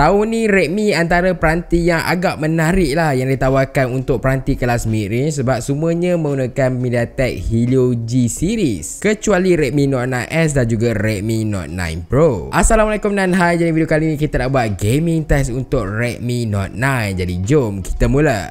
Tahun ni Redmi antara peranti yang agak menarik lah yang ditawarkan untuk peranti kelas mid-range sebab semuanya menggunakan MediaTek Helio G series kecuali Redmi Note 9S dan juga Redmi Note 9 Pro. Assalamualaikum dan hai jadi video kali ni kita nak buat gaming test untuk Redmi Note 9. Jadi jom kita mula.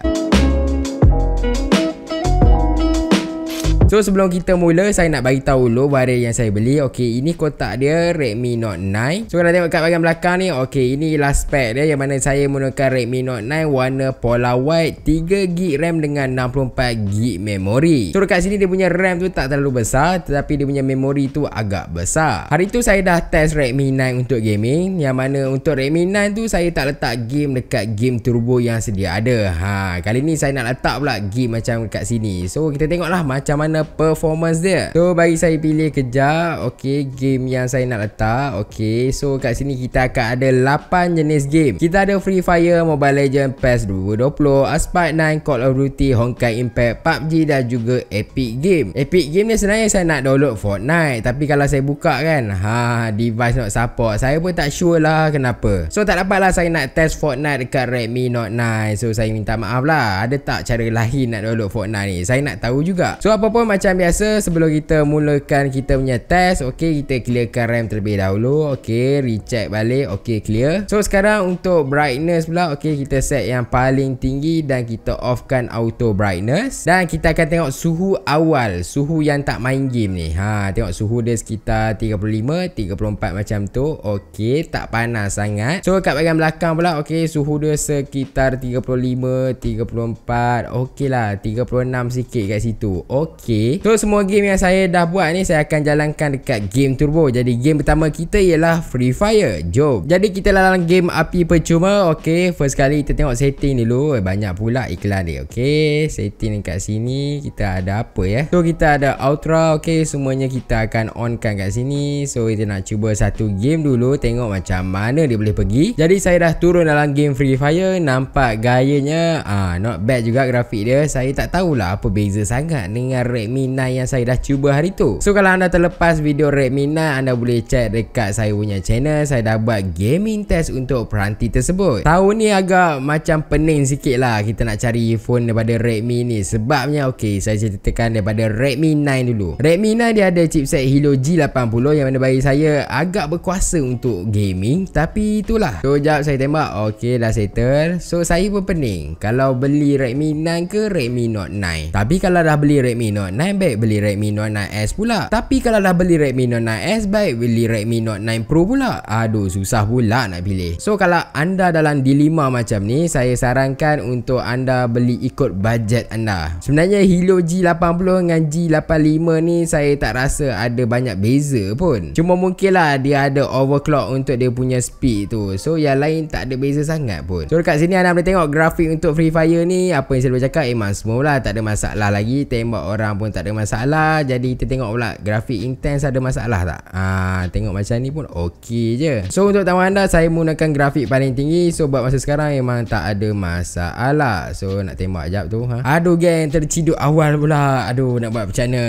So sebelum kita mula saya nak bagi tahu dulu barang yang saya beli. Okey, ini kotak dia Redmi Note 9. So kalau tengok kat bahagian belakang ni, okey ini last spec dia yang mana saya menggunakan Redmi Note 9 warna pola white 3GB RAM dengan 64GB memori. So dekat sini dia punya RAM tu tak terlalu besar tetapi dia punya memori tu agak besar. Hari tu saya dah test Redmi 9 untuk gaming yang mana untuk Redmi 9 tu saya tak letak game dekat game turbo yang sedia ada. Ha, kali ni saya nak letak pula game macam dekat sini. So kita tengok lah macam mana guna performance dia So bagi saya pilih kejap Okay game yang saya nak letak Okay so kat sini kita akan ada 8 jenis game Kita ada Free Fire, Mobile Legends, PES 2020 Aspart 9, Call of Duty, Honkai Impact, PUBG dan juga Epic Game Epic Game ni sebenarnya saya nak download Fortnite Tapi kalau saya buka kan ha device not support Saya pun tak sure lah kenapa So tak dapat lah saya nak test Fortnite dekat Redmi Note 9 So saya minta maaf lah Ada tak cara lain nak download Fortnite ni Saya nak tahu juga So apa pun macam biasa sebelum kita mulakan kita punya test okey kita clearkan RAM terlebih dahulu okey recheck balik okey clear so sekarang untuk brightness pula okey kita set yang paling tinggi dan kita offkan auto brightness dan kita akan tengok suhu awal suhu yang tak main game ni ha tengok suhu dia sekitar 35 34 macam tu okey tak panas sangat so kat bagian belakang pula okey suhu dia sekitar 35 34 lah, 36 sikit kat situ okay. So semua game yang saya dah buat ni Saya akan jalankan dekat game turbo Jadi game pertama kita ialah Free Fire Jom Jadi kita dalam game api percuma Okay First kali kita tengok setting dulu eh, Banyak pula iklan dia Okay Setting dekat sini Kita ada apa ya So kita ada Ultra Okay Semuanya kita akan onkan kat sini So kita nak cuba satu game dulu Tengok macam mana dia boleh pergi Jadi saya dah turun dalam game Free Fire Nampak gayanya ah Not bad juga grafik dia Saya tak tahulah apa beza sangat Dengan Redmi Redmi 9 yang saya dah cuba hari tu So kalau anda terlepas video Redmi 9 Anda boleh check dekat saya punya channel Saya dah buat gaming test untuk peranti tersebut Tahu ni agak macam pening sikit lah Kita nak cari phone daripada Redmi ni Sebabnya ok saya ceritakan daripada Redmi 9 dulu Redmi 9 dia ada chipset Helio G80 Yang mana bagi saya agak berkuasa untuk gaming Tapi itulah So jap saya tembak Ok dah settle So saya pun pening Kalau beli Redmi 9 ke Redmi Note 9 Tapi kalau dah beli Redmi Note 9 baik beli Redmi Note 9S pula. Tapi kalau dah beli Redmi Note 9S baik beli Redmi Note 9 Pro pula. Aduh susah pula nak pilih. So kalau anda dalam dilema macam ni saya sarankan untuk anda beli ikut bajet anda. Sebenarnya Hilo G80 dengan G85 ni saya tak rasa ada banyak beza pun. Cuma mungkin lah dia ada overclock untuk dia punya speed tu. So yang lain tak ada beza sangat pun. So dekat sini anda boleh tengok grafik untuk Free Fire ni apa yang saya boleh cakap memang eh, semua lah tak ada masalah lagi tembak orang pun tak ada masalah Jadi kita tengok pula Grafik intense ada masalah tak Haa ah, Tengok macam ni pun Okey je So untuk tamu anda Saya menggunakan grafik paling tinggi So buat masa sekarang Memang tak ada masalah So nak tembak jap tu ha? Aduh geng Terciduk awal pula Aduh nak buat macam mana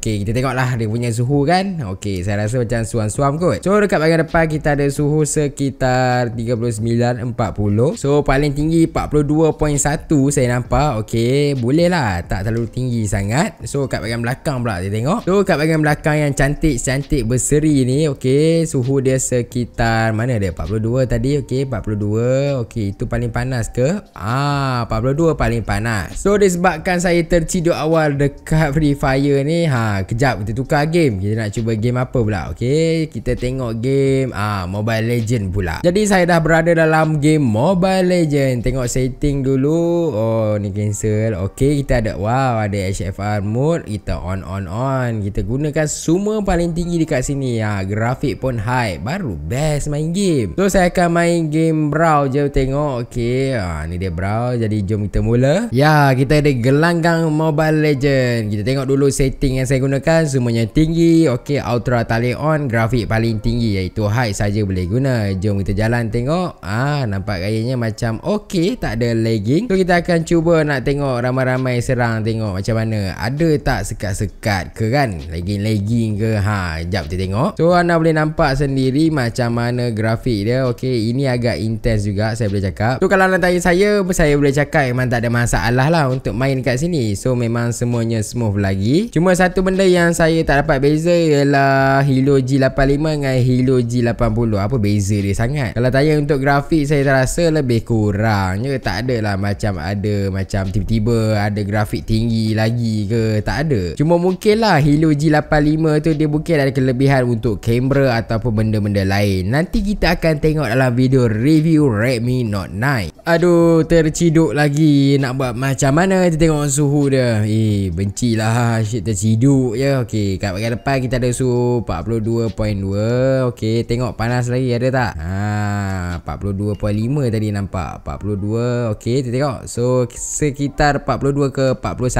Okey kita tengok lah Dia punya suhu kan Okey saya rasa macam suam-suam kot So dekat bahagian depan Kita ada suhu sekitar 39.40 So paling tinggi 42.1 Saya nampak Okey boleh lah Tak terlalu tinggi sangat So kat bahagian belakang pula dia tengok So kat bahagian belakang yang cantik-cantik berseri ni Okay suhu dia sekitar mana dia 42 tadi Okay 42 Okay itu paling panas ke Ah 42 paling panas So disebabkan saya terciduk awal dekat Free Fire ni ha kejap kita tukar game Kita nak cuba game apa pula Okay kita tengok game ah Mobile Legend pula Jadi saya dah berada dalam game Mobile Legend Tengok setting dulu Oh ni cancel Okay kita ada Wow ada HFR mode Kita on on on Kita gunakan semua paling tinggi dekat sini ha, Grafik pun high Baru best main game So saya akan main game brow je Tengok Okay ha, Ni dia brow Jadi jom kita mula Ya kita ada gelanggang mobile legend Kita tengok dulu setting yang saya gunakan Semuanya tinggi Okay ultra tali on Grafik paling tinggi Iaitu high saja boleh guna Jom kita jalan tengok Ah ha, Nampak gayanya macam okay Tak ada lagging So kita akan cuba nak tengok Ramai-ramai serang tengok macam mana Ada ada tak sekat-sekat ke kan lagging-lagging ke ha jap kita tengok so anda boleh nampak sendiri macam mana grafik dia Okey, ini agak intense juga saya boleh cakap so kalau anda tanya saya saya boleh cakap memang tak ada masalah lah untuk main kat sini so memang semuanya smooth lagi cuma satu benda yang saya tak dapat beza ialah Hilo G85 dengan Hilo G80 apa beza dia sangat kalau tanya untuk grafik saya rasa lebih kurang je tak adalah macam ada macam tiba-tiba ada grafik tinggi lagi ke tak ada cuma mungkin lah Hilo G85 tu dia mungkin ada kelebihan untuk kamera ataupun benda-benda lain nanti kita akan tengok dalam video review Redmi Note 9 Aduh terciduk lagi Nak buat macam mana Kita tengok suhu dia Eh benci lah Asyik terciduk je Okey kat bagian depan kita ada suhu 42.2 Okey tengok panas lagi ada tak Haa 42.5 tadi nampak 42 Okey kita tengok So sekitar 42 ke 41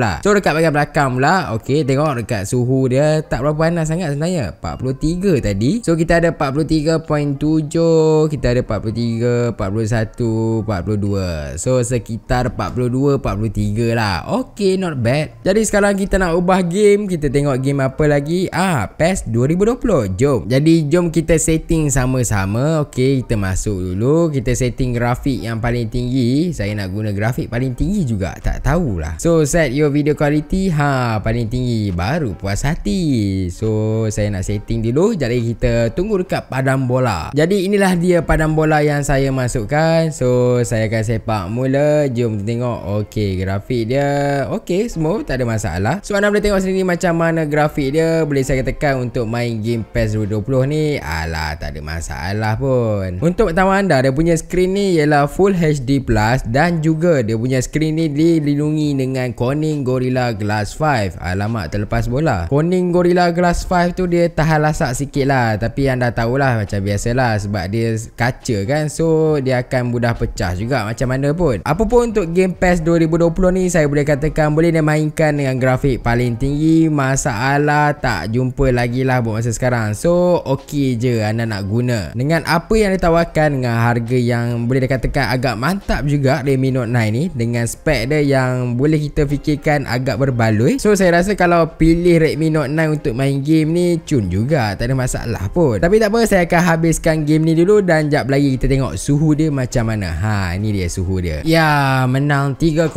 lah So dekat bagian belakang pula Okey tengok dekat suhu dia Tak berapa panas sangat sebenarnya 43 tadi So kita ada 43.7 Kita ada 43 41 42 So sekitar 42 43 lah Okay not bad Jadi sekarang kita nak ubah game Kita tengok game apa lagi Ah PES 2020 Jom Jadi jom kita setting sama-sama Okay kita masuk dulu Kita setting grafik yang paling tinggi Saya nak guna grafik paling tinggi juga Tak tahulah So set your video quality ha paling tinggi Baru puas hati So saya nak setting dulu Jadi kita tunggu dekat padam bola Jadi inilah dia padam bola yang saya masukkan So saya akan sepak mula Jom tengok Okey, grafik dia Okey, semua tak ada masalah So anda boleh tengok sendiri macam mana grafik dia Boleh saya katakan untuk main game PES 2020 ni Alah, tak ada masalah pun Untuk pertama anda, dia punya skrin ni ialah Full HD Plus Dan juga dia punya skrin ni dilindungi dengan Corning Gorilla Glass 5 Alamak, terlepas bola Corning Gorilla Glass 5 tu dia tahan lasak sikit lah Tapi anda tahulah macam biasalah Sebab dia kaca kan So dia akan mudah pecah juga macam mana pun. Apapun untuk Game Pass 2020 ni saya boleh katakan boleh dimainkan dengan grafik paling tinggi. Masalah tak jumpa lagi lah buat masa sekarang. So okey je anda nak guna. Dengan apa yang ditawarkan dengan harga yang boleh katakan agak mantap juga Redmi Note 9 ni dengan spek dia yang boleh kita fikirkan agak berbaloi. So saya rasa kalau pilih Redmi Note 9 untuk main game ni cun juga. Tak ada masalah pun. Tapi tak apa saya akan habiskan game ni dulu dan jap lagi kita tengok suhu dia macam mana. Lah. Ha ini dia suhu dia. Ya menang 3-0.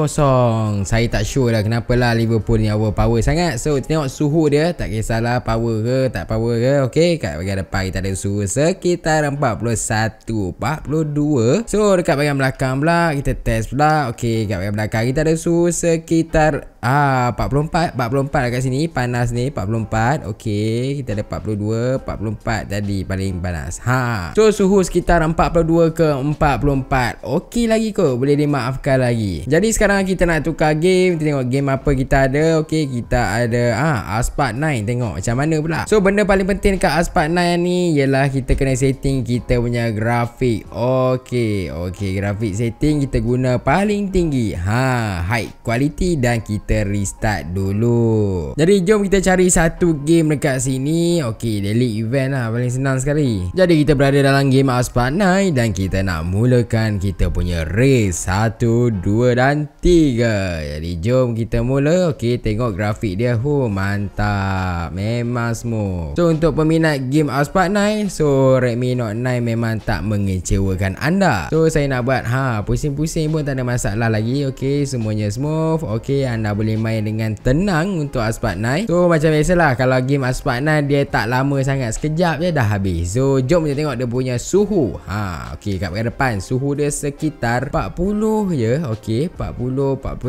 Saya tak sure lah kenapalah Liverpool ni power sangat. So tengok suhu dia tak kisahlah power ke tak power ke. Okey kat bahagian depan kita ada suhu sekitar 41 42. So dekat bahagian belakang pula kita test pula. Okey kat bahagian belakang kita ada suhu sekitar Ah 44 44 dekat sini panas ni 44 okey kita ada 42 44 tadi paling panas ha so suhu sekitar 42 ke 44 okey lagi ke boleh dimaafkan lagi jadi sekarang kita nak tukar game kita tengok game apa kita ada okey kita ada ah aspart 9 tengok macam mana pula so benda paling penting kat aspart 9 ni ialah kita kena setting kita punya grafik okey okey grafik setting kita guna paling tinggi ha high quality dan kita kita restart dulu Jadi jom kita cari satu game dekat sini Okey, daily event lah paling senang sekali Jadi kita berada dalam game Aspanai Dan kita nak mulakan kita punya race satu, dua dan tiga. Jadi jom kita mula Okey, tengok grafik dia huh, Mantap Memang smooth So untuk peminat game Aspanai So Redmi Note 9 memang tak mengecewakan anda So saya nak buat ha Pusing-pusing pun tak ada masalah lagi Okey, semuanya smooth Okey, anda boleh boleh main dengan tenang untuk Aspat Nai. So macam biasalah kalau game Aspat Nai dia tak lama sangat sekejap je dah habis. So jom kita tengok dia punya suhu. Ha okey kat depan suhu dia sekitar 40 je. Okey 40 41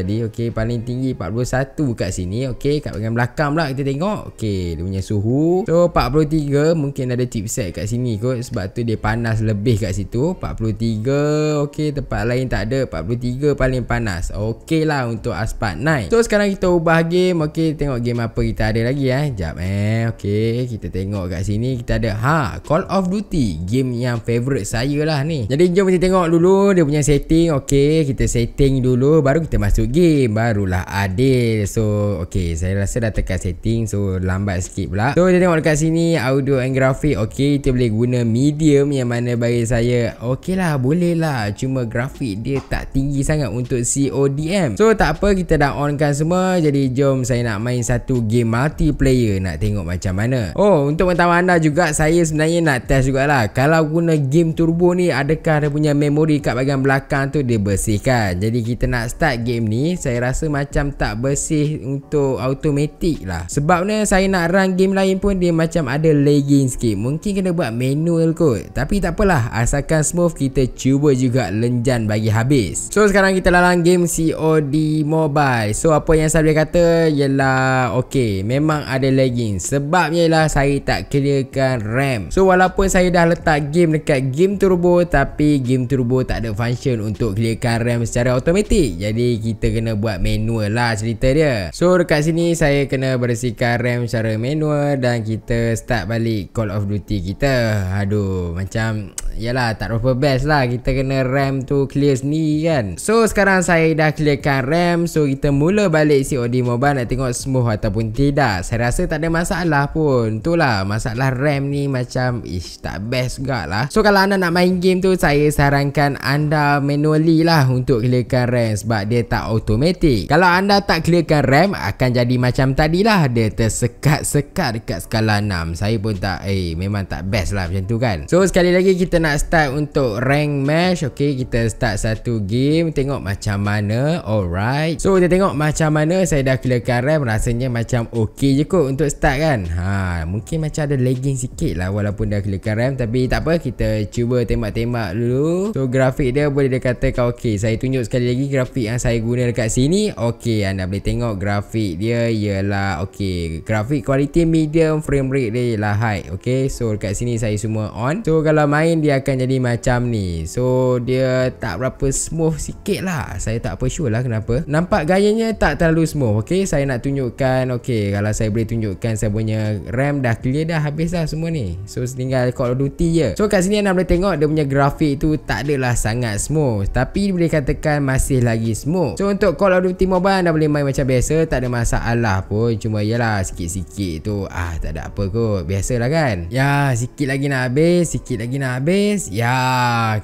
tadi. Okey paling tinggi 41 kat sini. Okey kat bahagian belakang pula kita tengok. Okey dia punya suhu. So 43 mungkin ada chipset kat sini kot sebab tu dia panas lebih kat situ. 43 okey tempat lain tak ada. 43 paling panas. Okeylah untuk Aspat part 9 So sekarang kita ubah game Okay tengok game apa kita ada lagi eh Sekejap eh Okay kita tengok kat sini Kita ada ha Call of Duty Game yang favourite saya lah ni Jadi jom kita tengok dulu Dia punya setting Okay kita setting dulu Baru kita masuk game Barulah adil So okay saya rasa dah tekan setting So lambat sikit pula So kita tengok kat sini Audio and graphic Okay kita boleh guna medium Yang mana bagi saya Okay lah boleh lah Cuma grafik dia tak tinggi sangat Untuk CODM So tak apa kita kita dah onkan semua Jadi jom saya nak main satu game multiplayer Nak tengok macam mana Oh untuk pertama anda juga Saya sebenarnya nak test jugalah Kalau guna game turbo ni Adakah dia punya memori kat bahagian belakang tu Dia bersihkan Jadi kita nak start game ni Saya rasa macam tak bersih untuk automatic lah Sebabnya saya nak run game lain pun Dia macam ada lagging sikit Mungkin kena buat manual kot Tapi tak takpelah Asalkan smooth kita cuba juga lenjan bagi habis So sekarang kita dalam game COD Mobile Spotify So apa yang saya boleh kata Ialah Okay Memang ada lagging Sebabnya ialah Saya tak clearkan RAM So walaupun saya dah letak game Dekat game turbo Tapi game turbo Tak ada function Untuk clearkan RAM Secara automatik Jadi kita kena buat manual lah Cerita dia So dekat sini Saya kena bersihkan RAM Secara manual Dan kita start balik Call of Duty kita Aduh Macam Yalah tak berapa best lah Kita kena RAM tu Clear sendiri kan So sekarang saya dah clearkan RAM So kita mula balik Odi Mobile nak tengok smooth ataupun tidak. Saya rasa tak ada masalah pun. Itulah masalah RAM ni macam ish tak best gaklah. So kalau anda nak main game tu saya sarankan anda manually lah untuk clearkan RAM sebab dia tak automatic. Kalau anda tak clearkan RAM akan jadi macam tadi lah dia tersekat-sekat dekat skala 6. Saya pun tak eh memang tak best lah macam tu kan. So sekali lagi kita nak start untuk rank match. Okey kita start satu game tengok macam mana. Alright. So kita tengok macam mana saya dah kilakan RAM rasanya macam okey je kot untuk start kan. Ha mungkin macam ada lagging sikit lah walaupun dah kilakan RAM tapi tak apa kita cuba tembak-tembak dulu. So grafik dia boleh dikatakan okey. Saya tunjuk sekali lagi grafik yang saya guna dekat sini. Okey anda boleh tengok grafik dia ialah okey. Grafik kualiti medium frame rate dia ialah high. Okey so dekat sini saya semua on. So kalau main dia akan jadi macam ni. So dia tak berapa smooth sikit lah. Saya tak apa sure lah kenapa. Nampak gayanya tak terlalu smooth Okay saya nak tunjukkan Okay kalau saya boleh tunjukkan Saya punya RAM dah clear dah Habis dah semua ni So tinggal Call of Duty je So kat sini anda boleh tengok Dia punya grafik tu Tak adalah sangat smooth Tapi boleh katakan Masih lagi smooth So untuk Call of Duty Mobile Anda boleh main macam biasa Tak ada masalah pun Cuma ialah Sikit-sikit tu Ah tak ada apa kot Biasalah kan Ya sikit lagi nak habis Sikit lagi nak habis Ya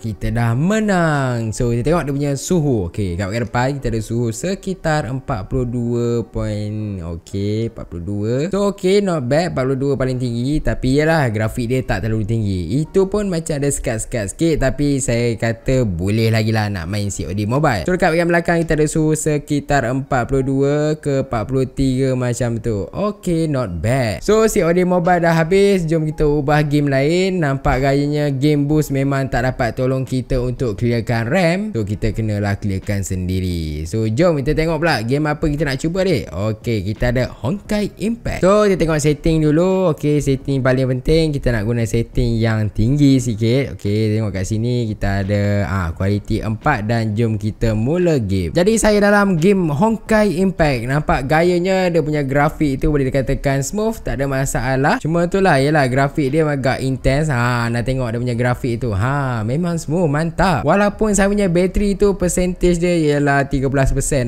kita dah menang So kita tengok dia punya suhu Okay kat depan kita ada suhu sekitar sekitar 42 point Okay 42 So okay not bad 42 paling tinggi Tapi yelah grafik dia tak terlalu tinggi Itu pun macam ada sekat-sekat sikit Tapi saya kata boleh lagi lah nak main COD Mobile So dekat bagian belakang kita ada suhu sekitar 42 ke 43 macam tu Okay not bad So COD Mobile dah habis Jom kita ubah game lain Nampak gayanya game boost memang tak dapat tolong kita untuk clearkan RAM So kita kenalah clearkan sendiri So jom kita tengok tengok pula game apa kita nak cuba dek. Okey, kita ada Honkai Impact. So, kita tengok setting dulu. Okey, setting paling penting kita nak guna setting yang tinggi sikit. Okey, tengok kat sini kita ada ah ha, quality 4 dan jom kita mula game. Jadi saya dalam game Honkai Impact. Nampak gayanya dia punya grafik itu boleh dikatakan smooth, tak ada masalah. Cuma tu itulah ialah grafik dia agak intense. Ha, nak tengok dia punya grafik itu. Ha, memang smooth, mantap. Walaupun saya punya bateri itu percentage dia ialah 13%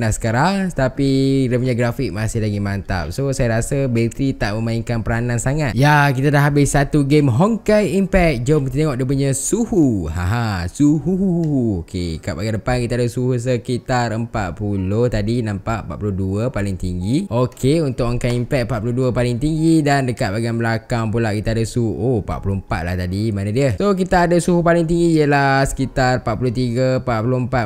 lah sekarang tapi dia punya grafik masih lagi mantap so saya rasa bateri tak memainkan peranan sangat ya kita dah habis satu game Honkai Impact jom kita tengok dia punya suhu haha suhu okey kat bahagian depan kita ada suhu sekitar 40 tadi nampak 42 paling tinggi okey untuk Honkai Impact 42 paling tinggi dan dekat bahagian belakang pula kita ada suhu oh 44 lah tadi mana dia so kita ada suhu paling tinggi ialah sekitar 43 44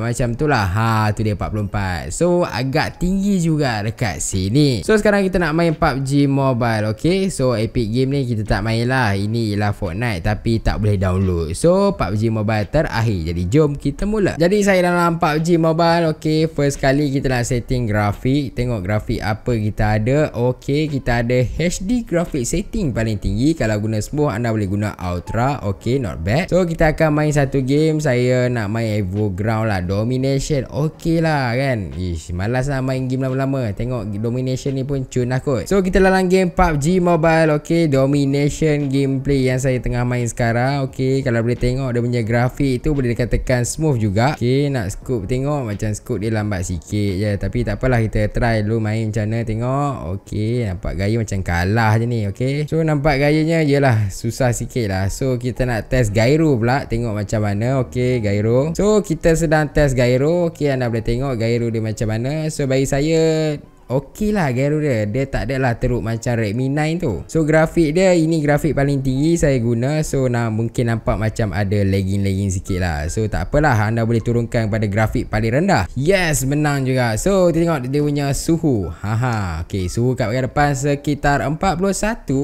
macam tu lah ha tu dia 44 so agak tinggi juga dekat sini So sekarang kita nak main PUBG Mobile Okay So Epic Game ni kita tak main lah Ini ialah Fortnite tapi tak boleh download So PUBG Mobile terakhir Jadi jom kita mula Jadi saya dalam PUBG Mobile Okay first kali kita nak setting grafik Tengok grafik apa kita ada Okay kita ada HD grafik setting paling tinggi Kalau guna smooth anda boleh guna Ultra Okay not bad So kita akan main satu game Saya nak main Evo Ground lah Domination Okay lah kan Ish malas nak main game lama-lama Tengok domination ni pun cun lah kot So kita dalam game PUBG Mobile Okay domination gameplay yang saya tengah main sekarang Okay kalau boleh tengok dia punya grafik tu Boleh dikatakan smooth juga Okay nak scoop, tengok macam scoop dia lambat sikit je Tapi tak apalah kita try dulu main macam mana tengok Okay nampak gaya macam kalah je ni okay So nampak gayanya je lah susah sikit lah So kita nak test gyro pula Tengok macam mana okay gyro So kita sedang test gyro Okay anda boleh tengok gyro dia macam mana sana So bagi saya Okey lah garu dia Dia tak lah teruk macam Redmi 9 tu So grafik dia Ini grafik paling tinggi saya guna So nak mungkin nampak macam ada lagging-lagging sikit lah So tak apalah Anda boleh turunkan pada grafik paling rendah Yes menang juga So kita tengok dia punya suhu Haha Okey suhu kat bagian depan sekitar 41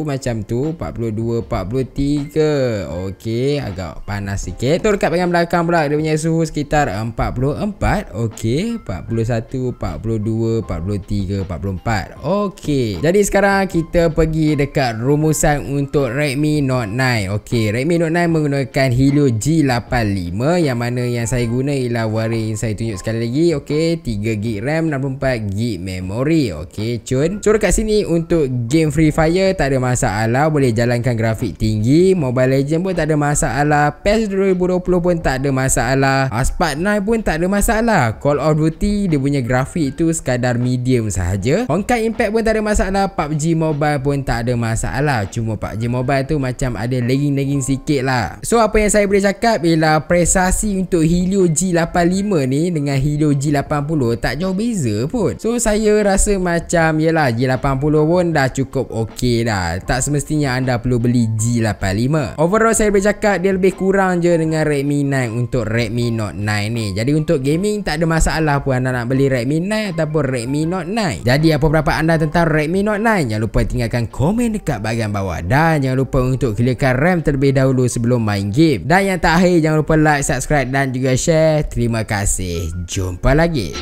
macam tu 42, 43 Okey agak panas sikit So dekat bagian belakang pula Dia punya suhu sekitar 44 Okey 41, 42, 43 44. Okey Jadi sekarang kita pergi dekat rumusan untuk Redmi Note 9 Okey Redmi Note 9 menggunakan Helio G85 Yang mana yang saya guna ialah waring yang saya tunjuk sekali lagi Okey 3GB RAM 64GB memory Okey cun So dekat sini untuk game Free Fire tak ada masalah Boleh jalankan grafik tinggi Mobile Legend pun tak ada masalah PES 2020 pun tak ada masalah Aspart 9 pun tak ada masalah Call of Duty dia punya grafik tu sekadar medium sahaja sahaja Honkai Impact pun tak ada masalah PUBG Mobile pun tak ada masalah Cuma PUBG Mobile tu macam ada lagging-lagging sikit lah So apa yang saya boleh cakap Ialah prestasi untuk Helio G85 ni Dengan Helio G80 tak jauh beza pun So saya rasa macam Yelah G80 pun dah cukup ok dah Tak semestinya anda perlu beli G85 Overall saya boleh cakap Dia lebih kurang je dengan Redmi 9 Untuk Redmi Note 9 ni Jadi untuk gaming tak ada masalah pun Anda nak beli Redmi 9 ataupun Redmi Note 9 9 Jadi apa pendapat anda tentang Redmi Note 9 Jangan lupa tinggalkan komen dekat bahagian bawah Dan jangan lupa untuk clearkan RAM terlebih dahulu sebelum main game Dan yang tak akhir jangan lupa like, subscribe dan juga share Terima kasih Jumpa lagi